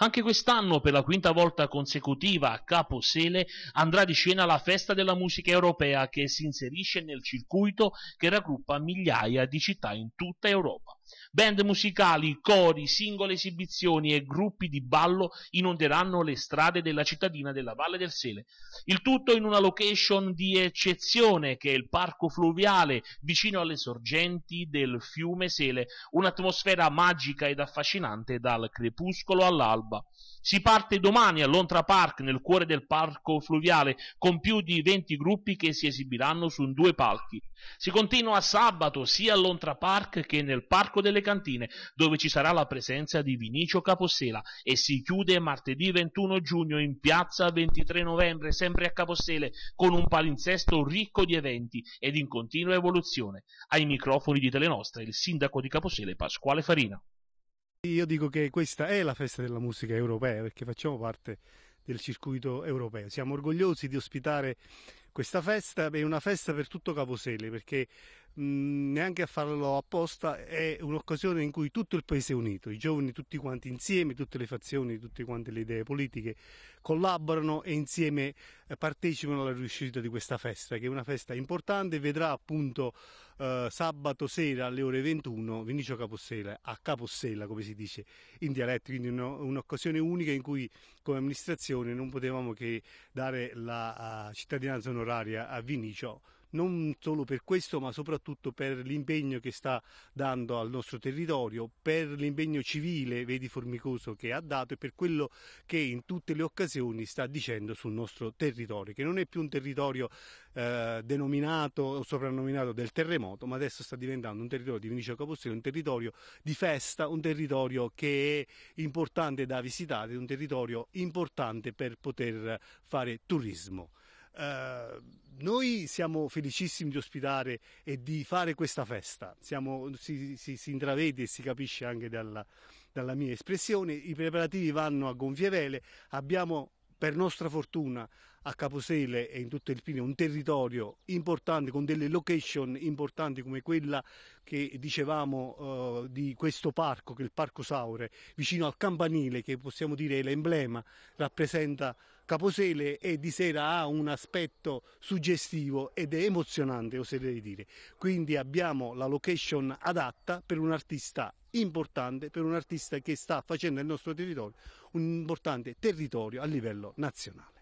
Anche quest'anno, per la quinta volta consecutiva a Capo Sele, andrà di scena la Festa della Musica Europea che si inserisce nel circuito che raggruppa migliaia di città in tutta Europa. Band musicali, cori, singole esibizioni e gruppi di ballo inonderanno le strade della cittadina della Valle del Sele. Il tutto in una location di eccezione che è il parco fluviale vicino alle sorgenti del fiume Sele, un'atmosfera magica ed affascinante dal crepuscolo all'alba. Si parte domani all'Ontra Park, nel cuore del parco fluviale, con più di 20 gruppi che si esibiranno su due palchi. Si continua sabato sia all'Ontra Park che nel Parco delle delle cantine, dove ci sarà la presenza di Vinicio Capossela e si chiude martedì 21 giugno in piazza 23 novembre, sempre a Capostele, con un palinsesto ricco di eventi ed in continua evoluzione. Ai microfoni di Telenostra il sindaco di Capostele Pasquale Farina. Io dico che questa è la festa della musica europea perché facciamo parte del circuito europeo. Siamo orgogliosi di ospitare questa festa, è una festa per tutto Caposele perché neanche a farlo apposta, è un'occasione in cui tutto il paese è unito, i giovani tutti quanti insieme, tutte le fazioni, tutte quante le idee politiche collaborano e insieme eh, partecipano alla riuscita di questa festa, che è una festa importante, vedrà appunto eh, sabato sera alle ore 21 Vinicio Capossela, a Capossella come si dice in dialetto, quindi uno, un'occasione unica in cui come amministrazione non potevamo che dare la eh, cittadinanza onoraria a Vinicio non solo per questo ma soprattutto per l'impegno che sta dando al nostro territorio, per l'impegno civile, vedi Formicoso, che ha dato e per quello che in tutte le occasioni sta dicendo sul nostro territorio, che non è più un territorio eh, denominato o soprannominato del terremoto, ma adesso sta diventando un territorio di Vinicio Capossero, un territorio di festa, un territorio che è importante da visitare, un territorio importante per poter fare turismo. Eh, noi siamo felicissimi di ospitare e di fare questa festa, siamo, si, si, si, intravede e si capisce anche dalla, dalla mia espressione, i preparativi vanno a gonfie vele, abbiamo per nostra fortuna a Caposele e in tutto il Pino un territorio importante con delle location importanti come quella che dicevamo eh, di questo parco che è il Parco Saure vicino al campanile che possiamo dire è l'emblema rappresenta Caposele è di sera ha un aspetto suggestivo ed è emozionante, oserei dire. Quindi abbiamo la location adatta per un artista importante, per un artista che sta facendo nel nostro territorio un importante territorio a livello nazionale.